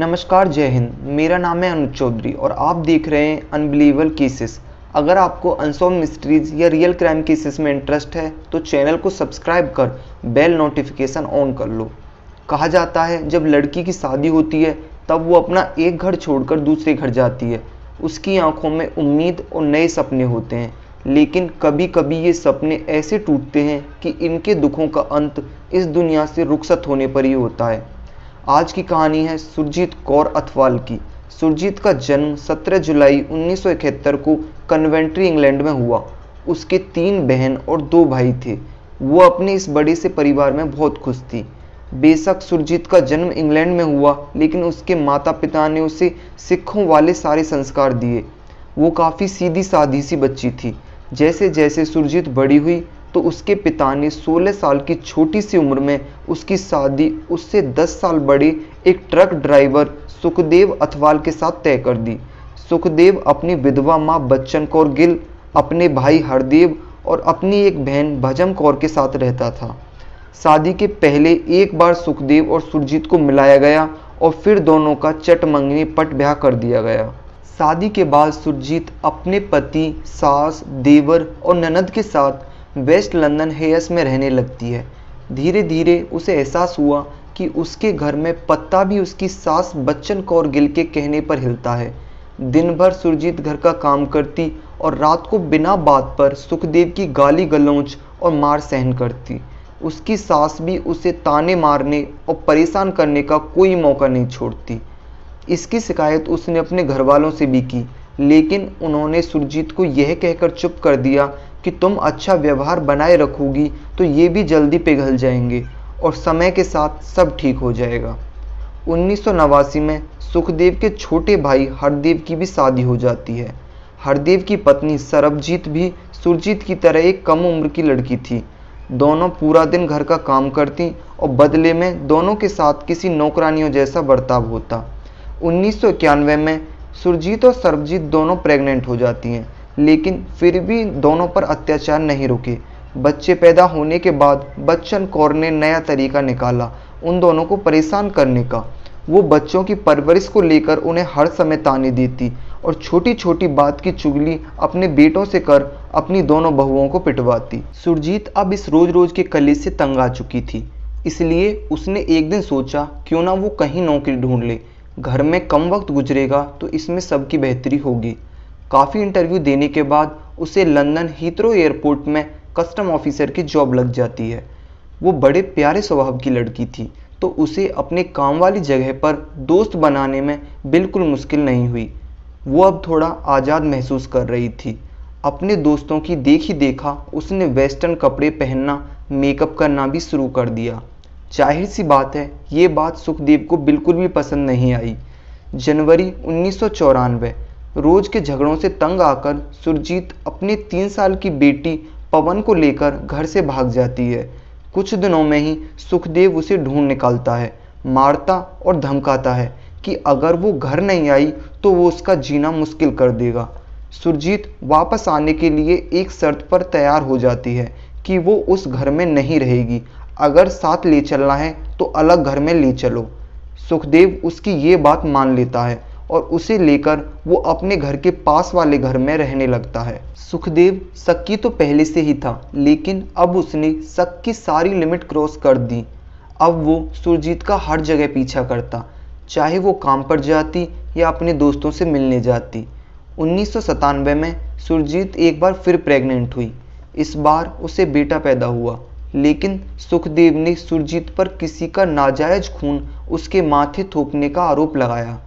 नमस्कार जय हिंद मेरा नाम है अनुज चौधरी और आप देख रहे हैं अनबिलीवल केसेस अगर आपको अनसोम मिस्ट्रीज या रियल क्राइम केसेस में इंटरेस्ट है तो चैनल को सब्सक्राइब कर बेल नोटिफिकेशन ऑन कर लो कहा जाता है जब लड़की की शादी होती है तब वो अपना एक घर छोड़कर दूसरे घर जाती है उसकी आंखों में उम्मीद और नए सपने होते हैं लेकिन कभी कभी ये सपने ऐसे टूटते हैं कि इनके दुखों का अंत इस दुनिया से रुखसत होने पर ही होता है आज की कहानी है सुरजीत कौर अथवाल की सुरजीत का जन्म 17 जुलाई 1971 को कन्वेंट्री इंग्लैंड में हुआ उसके तीन बहन और दो भाई थे वो अपने इस बड़े से परिवार में बहुत खुश थी बेशक सुरजीत का जन्म इंग्लैंड में हुआ लेकिन उसके माता पिता ने उसे सिखों वाले सारे संस्कार दिए वो काफ़ी सीधी सादी सी बच्ची थी जैसे जैसे सुरजीत बड़ी हुई तो उसके पिता ने 16 साल की छोटी सी उम्र में उसकी शादी उससे 10 साल बड़े एक ट्रक ड्राइवर सुखदेव अथवाल के साथ तय कर दी सुखदेव अपनी विधवा माँ बच्चन कौर गिल अपने भाई हरदेव और अपनी एक बहन भजम कौर के साथ रहता था शादी के पहले एक बार सुखदेव और सुरजीत को मिलाया गया और फिर दोनों का चट मंगनी पट ब्याह कर दिया गया शादी के बाद सुरजीत अपने पति सास देवर और ननद के साथ वेस्ट लंदन हेयस में रहने लगती है धीरे धीरे उसे एहसास हुआ कि उसके घर में पत्ता भी उसकी सास बच्चन कौर गिल के कहने पर हिलता है दिन भर सुरजीत घर का काम करती और रात को बिना बात पर सुखदेव की गाली गलौच और मार सहन करती उसकी सास भी उसे ताने मारने और परेशान करने का कोई मौका नहीं छोड़ती इसकी शिकायत उसने अपने घर वालों से भी की लेकिन उन्होंने सुरजीत को यह कहकर चुप कर दिया कि तुम अच्छा व्यवहार बनाए रखोगी तो ये भी जल्दी पिघल जाएंगे और समय के साथ सब ठीक हो जाएगा उन्नीस में सुखदेव के छोटे भाई हरदेव की भी शादी हो जाती है हरदेव की पत्नी सरबजीत भी सुरजीत की तरह एक कम उम्र की लड़की थी दोनों पूरा दिन घर का काम करती और बदले में दोनों के साथ किसी नौकरानियों जैसा बर्ताव होता उन्नीस में सुरजीत और सरबजीत दोनों प्रेग्नेंट हो जाती हैं लेकिन फिर भी दोनों पर अत्याचार नहीं रुके बच्चे पैदा होने के बाद बच्चन कौर ने नया तरीका निकाला उन दोनों को परेशान करने का वो बच्चों की परवरिश को लेकर उन्हें हर समय ताने देती और छोटी छोटी बात की चुगली अपने बेटों से कर अपनी दोनों बहुओं को पिटवाती सुरजीत अब इस रोज रोज के कलेज से तंग आ चुकी थी इसलिए उसने एक दिन सोचा क्यों ना वो कहीं नौकरी ढूंढ ले घर में कम वक्त गुजरेगा तो इसमें सबकी बेहतरी होगी काफ़ी इंटरव्यू देने के बाद उसे लंदन हीथ्रो एयरपोर्ट में कस्टम ऑफिसर की जॉब लग जाती है वो बड़े प्यारे स्वभाव की लड़की थी तो उसे अपने काम वाली जगह पर दोस्त बनाने में बिल्कुल मुश्किल नहीं हुई वो अब थोड़ा आज़ाद महसूस कर रही थी अपने दोस्तों की देखी देखा उसने वेस्टर्न कपड़े पहनना मेकअप करना भी शुरू कर दिया जाहिर सी बात है ये बात सुखदेव को बिल्कुल भी पसंद नहीं आई जनवरी उन्नीस रोज के झगड़ों से तंग आकर सुरजीत अपने तीन साल की बेटी पवन को लेकर घर से भाग जाती है कुछ दिनों में ही सुखदेव उसे ढूंढ निकालता है मारता और धमकाता है कि अगर वो घर नहीं आई तो वो उसका जीना मुश्किल कर देगा सुरजीत वापस आने के लिए एक शर्त पर तैयार हो जाती है कि वो उस घर में नहीं रहेगी अगर साथ ले चलना है तो अलग घर में ले चलो सुखदेव उसकी ये बात मान लेता है और उसे लेकर वो अपने घर के पास वाले घर में रहने लगता है सुखदेव सक्की तो पहले से ही था लेकिन अब उसने सक की सारी लिमिट क्रॉस कर दी अब वो सुरजीत का हर जगह पीछा करता चाहे वो काम पर जाती या अपने दोस्तों से मिलने जाती उन्नीस में सुरजीत एक बार फिर प्रेग्नेंट हुई इस बार उसे बेटा पैदा हुआ लेकिन सुखदेव ने सुरजीत पर किसी का नाजायज खून उसके माथे थोपने का आरोप लगाया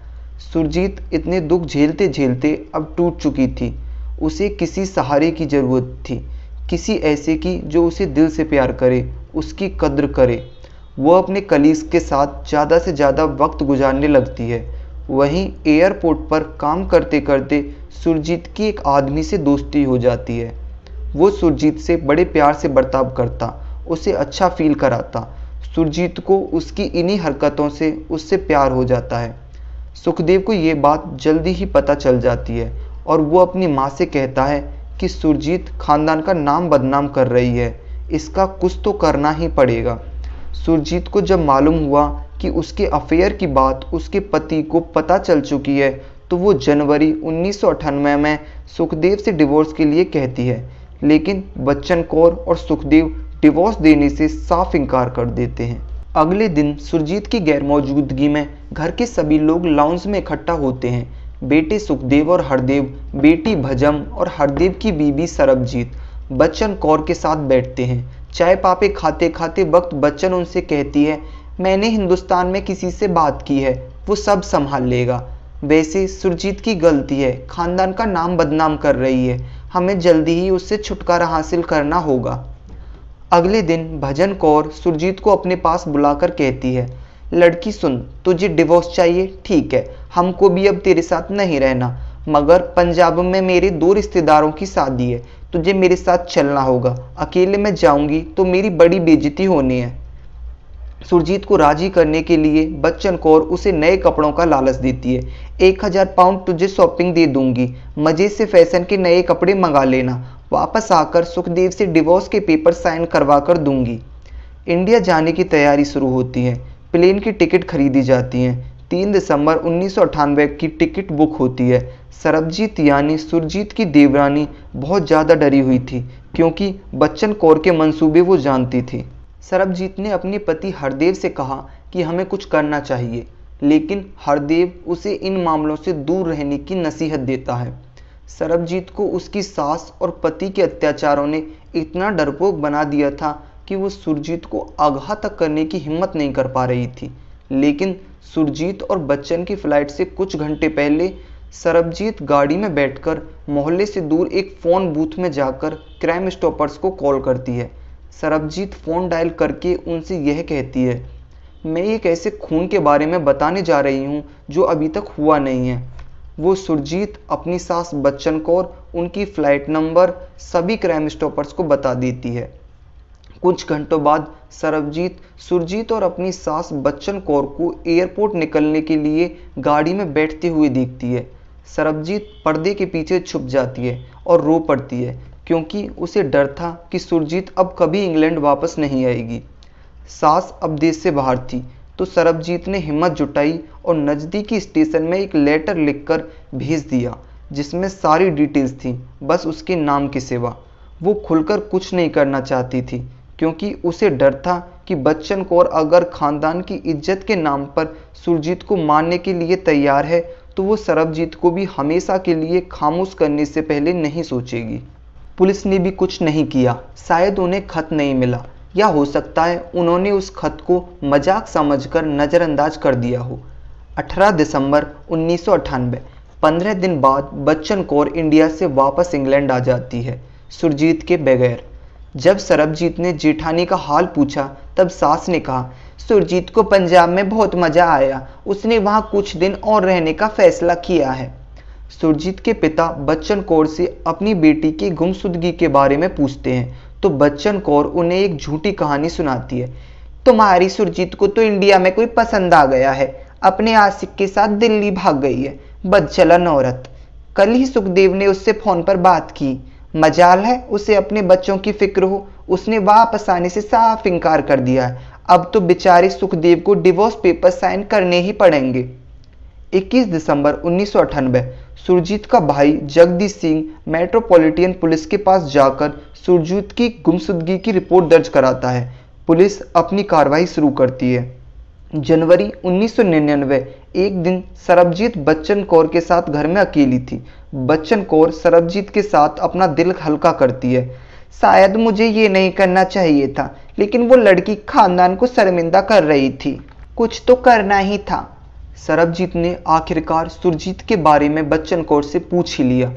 सुरजीत इतने दुख झेलते झेलते अब टूट चुकी थी उसे किसी सहारे की ज़रूरत थी किसी ऐसे की जो उसे दिल से प्यार करे उसकी कद्र करे वह अपने कलीस के साथ ज़्यादा से ज़्यादा वक्त गुजारने लगती है वहीं एयरपोर्ट पर काम करते करते सुरजीत की एक आदमी से दोस्ती हो जाती है वो सुरजीत से बड़े प्यार से बर्ताव करता उसे अच्छा फील कराता सुरजीत को उसकी इन्हीं हरकतों से उससे प्यार हो जाता है सुखदेव को ये बात जल्दी ही पता चल जाती है और वो अपनी माँ से कहता है कि सुरजीत खानदान का नाम बदनाम कर रही है इसका कुछ तो करना ही पड़ेगा सुरजीत को जब मालूम हुआ कि उसके अफेयर की बात उसके पति को पता चल चुकी है तो वो जनवरी उन्नीस में सुखदेव से डिवोर्स के लिए कहती है लेकिन बच्चन कौर और सुखदेव डिवोर्स देने से साफ इनकार कर देते हैं अगले दिन सुरजीत की गैर मौजूदगी में घर के सभी लोग लाउंज में इकट्ठा होते हैं बेटे सुखदेव और हरदेव बेटी भजम और हरदेव की बीबी सरबजीत बच्चन कौर के साथ बैठते हैं चाय पापे खाते खाते वक्त बच्चन उनसे कहती है मैंने हिंदुस्तान में किसी से बात की है वो सब संभाल लेगा वैसे सुरजीत की गलती है खानदान का नाम बदनाम कर रही है हमें जल्दी ही उससे छुटकारा हासिल करना होगा अगले दिन भजन कौर सुरजीत को अपने पास बुलाकर कहती है लड़की सुन तुझे डिवोर्स चाहिए ठीक है हमको भी अब तेरे साथ नहीं रहना मगर पंजाब में मेरे दो रिश्तेदारों की शादी है तुझे मेरे साथ चलना होगा अकेले में जाऊंगी तो मेरी बड़ी बेजती होनी है सुरजीत को राजी करने के लिए बच्चन कौर उसे नए कपड़ों का लालच देती है एक हजार पाउंड तुझे शॉपिंग दे दूंगी मजे से फैशन के नए कपड़े मंगा लेना वापस आकर सुखदेव से डिवोर्स के पेपर साइन करवा कर दूंगी इंडिया जाने की तैयारी शुरू होती है प्लेन की टिकट खरीदी जाती है तीन दिसंबर उन्नीस की टिकट बुक होती है सरबजीत यानी सुरजीत की देवरानी बहुत ज़्यादा डरी हुई थी क्योंकि बच्चन कौर के मंसूबे वो जानती थी सरबजीत ने अपने पति हरदेव से कहा कि हमें कुछ करना चाहिए लेकिन हरदेव उसे इन मामलों से दूर रहने की नसीहत देता है सरबजीत को उसकी सास और पति के अत्याचारों ने इतना डरपोक बना दिया था कि वो सुरजीत को आगाह तक करने की हिम्मत नहीं कर पा रही थी लेकिन सुरजीत और बच्चन की फ्लाइट से कुछ घंटे पहले सरबजीत गाड़ी में बैठकर मोहल्ले से दूर एक फ़ोन बूथ में जाकर क्राइम स्टॉपर्स को कॉल करती है सरबजीत फ़ोन डायल करके उनसे यह कहती है मैं एक ऐसे खून के बारे में बताने जा रही हूँ जो अभी तक हुआ नहीं है वो सुरजीत अपनी सास बच्चन कौर उनकी फ्लाइट नंबर सभी क्राइम स्टॉपर्स को बता देती है कुछ घंटों बाद सरबजीत सुरजीत और अपनी सास बच्चन कौर को एयरपोर्ट निकलने के लिए गाड़ी में बैठते हुए देखती है सरबजीत पर्दे के पीछे छुप जाती है और रो पड़ती है क्योंकि उसे डर था कि सुरजीत अब कभी इंग्लैंड वापस नहीं आएगी सास अब देश से बाहर थी तो सरबजीत ने हिम्मत जुटाई और नज़दीकी स्टेशन में एक लेटर लिखकर भेज दिया जिसमें सारी डिटेल्स थी बस उसके नाम के सिवा वो खुलकर कुछ नहीं करना चाहती थी क्योंकि उसे डर था कि बच्चन कौर अगर खानदान की इज्जत के नाम पर सुरजीत को मारने के लिए तैयार है तो वो सरबजीत को भी हमेशा के लिए खामोश करने से पहले नहीं सोचेगी पुलिस ने भी कुछ नहीं किया शायद उन्हें खत नहीं मिला या हो सकता है उन्होंने उस खत को मजाक समझकर नज़रअंदाज कर दिया हो 18 दिसंबर उन्नीस पंद्रह दिन बाद बच्चन कौर इंडिया से वापस इंग्लैंड आ जाती है सुरजीत के बगैर जब सरबजीत ने जेठानी का हाल पूछा तब सास ने कहा सुरजीत को पंजाब में बहुत मजा आया उसने वहाँ कुछ दिन और रहने का फैसला किया है सुरजीत के पिता बच्चन कौर से अपनी बेटी की गुमशुदगी के बारे में पूछते हैं तो बच्चन कौर उन्हें एक झूठी कहानी सुनाती है तुम्हारी सुरजीत को तो इंडिया में कोई पसंद आ गया है अपने आशिक के साथ दिल्ली भाग गई है बदचलन औरत कल ही सुखदेव ने उससे फोन पर बात की मजाल है उसे अपने बच्चों की फिक्र हो उसने वापस आने से साफ इनकार कर दिया है अब तो बेचारे सुखदेव को डिवोर्स पेपर साइन करने ही पड़ेंगे 21 दिसंबर उन्नीस सुरजीत का भाई जगदीश सिंह मेट्रोपॉलिटन पुलिस के पास जाकर सुरजीत की गुमशुदगी की रिपोर्ट दर्ज कराता है पुलिस अपनी कार्रवाई शुरू करती है जनवरी 1999 एक दिन सरबजीत बच्चन कौर के साथ घर में अकेली थी बच्चन कौर सरबजीत के साथ अपना दिल हल्का करती है शायद मुझे ये नहीं करना चाहिए था लेकिन वो लड़की खानदान को शर्मिंदा कर रही थी कुछ तो करना ही था सरबजीत ने आखिरकार सुरजीत के बारे में बच्चन कौर से पूछ ही लिया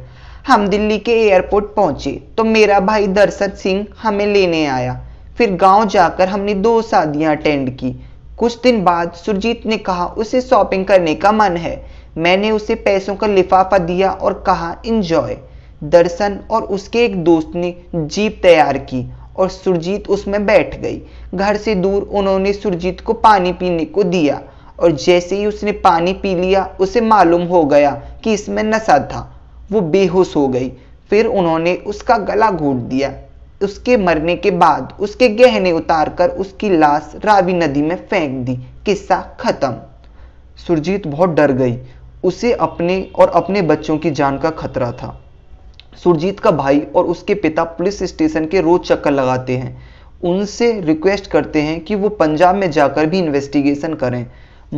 हम दिल्ली के एयरपोर्ट पहुंचे तो मेरा भाई दर्शन सिंह हमें लेने आया फिर गांव जाकर हमने दो शादियां अटेंड की कुछ दिन बाद सुरजीत ने कहा उसे शॉपिंग करने का मन है मैंने उसे पैसों का लिफाफा दिया और कहा इंजॉय दर्शन और उसके एक दोस्त ने जीप तैयार की और सुरजीत उसमें बैठ गई घर से दूर उन्होंने सुरजीत को पानी पीने को दिया और जैसे ही उसने पानी पी लिया उसे मालूम हो गया कि इसमें नशा था वो बेहोश हो गई फिर उन्होंने उसका गला घोट दिया उसके मरने के बाद उसके गहने उतारकर उसकी लाश रावी नदी में फेंक दी किस्सा खत्म सुरजीत बहुत डर गई उसे अपने और अपने बच्चों की जान का खतरा था सुरजीत का भाई और उसके पिता पुलिस स्टेशन के रोज चक्कर लगाते हैं उनसे रिक्वेस्ट करते हैं कि वो पंजाब में जाकर भी इन्वेस्टिगेशन करें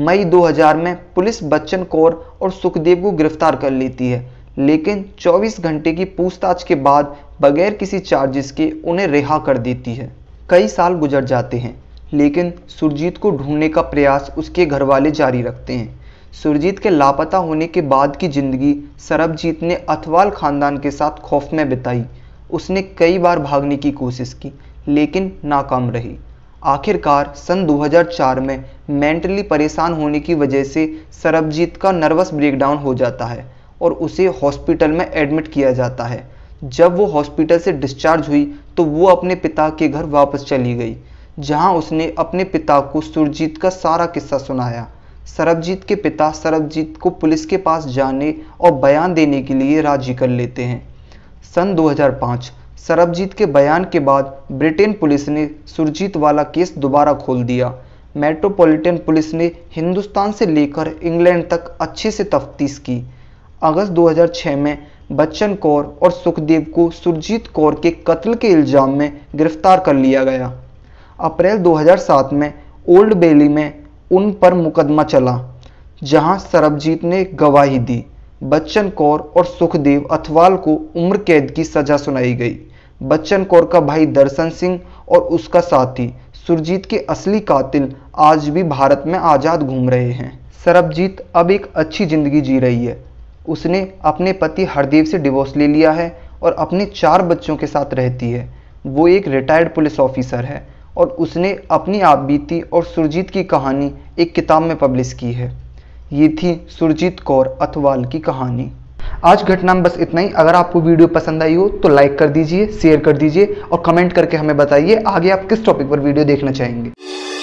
मई 2000 में पुलिस बच्चन कौर और सुखदेव को गिरफ्तार कर लेती है लेकिन 24 घंटे की पूछताछ के बाद बगैर किसी चार्जेस के उन्हें रिहा कर देती है कई साल गुजर जाते हैं लेकिन सुरजीत को ढूंढने का प्रयास उसके घर वाले जारी रखते हैं सुरजीत के लापता होने के बाद की ज़िंदगी सरबजीत ने अथवाल ख़ानदान के साथ खौफ में बिताई उसने कई बार भागने की कोशिश की लेकिन नाकाम रही आखिरकार सन 2004 में मेंटली परेशान होने की वजह से सरबजीत का नर्वस ब्रेकडाउन हो जाता है और उसे हॉस्पिटल में एडमिट किया जाता है जब वो हॉस्पिटल से डिस्चार्ज हुई तो वो अपने पिता के घर वापस चली गई जहां उसने अपने पिता को सुरजीत का सारा किस्सा सुनाया सरबजीत के पिता सरबजीत को पुलिस के पास जाने और बयान देने के लिए राजी कर लेते हैं सन 2005 सरबजीत के बयान के बाद ब्रिटेन पुलिस ने सुरजीत वाला केस दोबारा खोल दिया मेट्रोपॉलिटन पुलिस ने हिंदुस्तान से लेकर इंग्लैंड तक अच्छे से तफ्तीश की अगस्त 2006 में बच्चन कौर और सुखदेव को सुरजीत कौर के कत्ल के इल्ज़ाम में गिरफ्तार कर लिया गया अप्रैल 2007 में ओल्ड बेली में उन पर मुकदमा चला जहां सरबजीत ने गवाही दी बच्चन कौर और सुखदेव अथवाल को उम्र कैद की सजा सुनाई गई बच्चन कौर का भाई दर्शन सिंह और उसका साथी सुरजीत के असली कातिल आज भी भारत में आज़ाद घूम रहे हैं सरबजीत अब एक अच्छी ज़िंदगी जी रही है उसने अपने पति हरदेव से डिवोर्स ले लिया है और अपने चार बच्चों के साथ रहती है वो एक रिटायर्ड पुलिस ऑफिसर है और उसने अपनी आप बीती और सुरजीत की कहानी एक किताब में पब्लिश की है ये थी सुरजीत कौर अथवाल की कहानी आज घटना में बस इतना ही अगर आपको वीडियो पसंद आई हो तो लाइक कर दीजिए शेयर कर दीजिए और कमेंट करके हमें बताइए आगे आप किस टॉपिक पर वीडियो देखना चाहेंगे